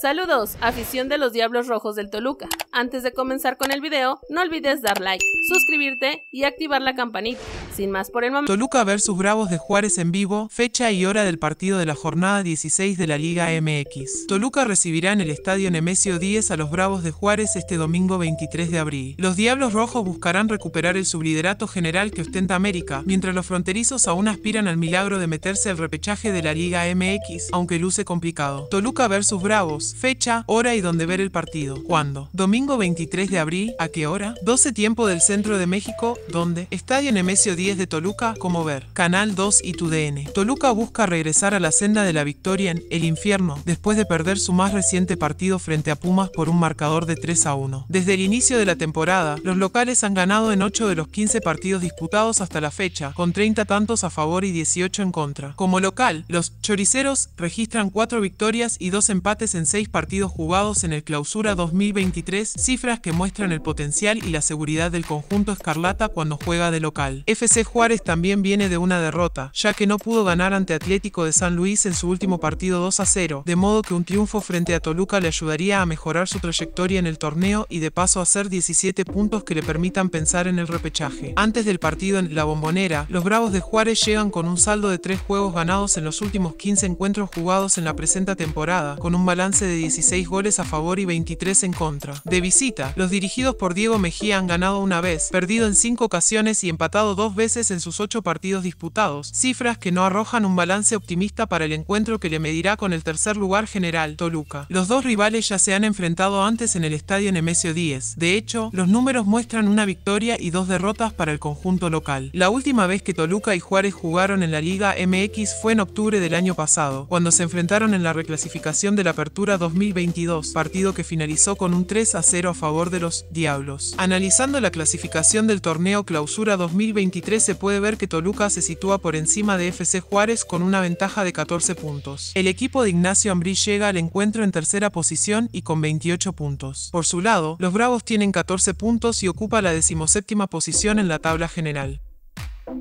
Saludos, afición de los Diablos Rojos del Toluca. Antes de comenzar con el video, no olvides dar like, suscribirte y activar la campanita sin más por el momento. Toluca versus Bravos de Juárez en vivo, fecha y hora del partido de la jornada 16 de la Liga MX. Toluca recibirá en el Estadio Nemesio 10 a los Bravos de Juárez este domingo 23 de abril. Los Diablos Rojos buscarán recuperar el subliderato general que ostenta América, mientras los fronterizos aún aspiran al milagro de meterse al repechaje de la Liga MX, aunque luce complicado. Toluca versus Bravos, fecha, hora y donde ver el partido. ¿Cuándo? Domingo 23 de abril, ¿a qué hora? 12 tiempo del centro de México, ¿dónde? Estadio Nemesio 10 de Toluca, como ver, Canal 2 y tu DN. Toluca busca regresar a la senda de la victoria en el infierno, después de perder su más reciente partido frente a Pumas por un marcador de 3 a 1. Desde el inicio de la temporada, los locales han ganado en 8 de los 15 partidos disputados hasta la fecha, con 30 tantos a favor y 18 en contra. Como local, los choriceros registran 4 victorias y 2 empates en 6 partidos jugados en el clausura 2023, cifras que muestran el potencial y la seguridad del conjunto escarlata cuando juega de local. FC Juárez también viene de una derrota, ya que no pudo ganar ante Atlético de San Luis en su último partido 2 a 0, de modo que un triunfo frente a Toluca le ayudaría a mejorar su trayectoria en el torneo y de paso hacer 17 puntos que le permitan pensar en el repechaje. Antes del partido en la bombonera, los Bravos de Juárez llegan con un saldo de 3 juegos ganados en los últimos 15 encuentros jugados en la presente temporada, con un balance de 16 goles a favor y 23 en contra. De visita, los dirigidos por Diego Mejía han ganado una vez, perdido en 5 ocasiones y empatado dos veces veces en sus ocho partidos disputados, cifras que no arrojan un balance optimista para el encuentro que le medirá con el tercer lugar general, Toluca. Los dos rivales ya se han enfrentado antes en el estadio Nemesio 10. De hecho, los números muestran una victoria y dos derrotas para el conjunto local. La última vez que Toluca y Juárez jugaron en la Liga MX fue en octubre del año pasado, cuando se enfrentaron en la reclasificación de la Apertura 2022, partido que finalizó con un 3 a 0 a favor de los Diablos. Analizando la clasificación del torneo Clausura 2023, se puede ver que Toluca se sitúa por encima de FC Juárez con una ventaja de 14 puntos. El equipo de Ignacio Ambrí llega al encuentro en tercera posición y con 28 puntos. Por su lado, los Bravos tienen 14 puntos y ocupa la decimoséptima posición en la tabla general.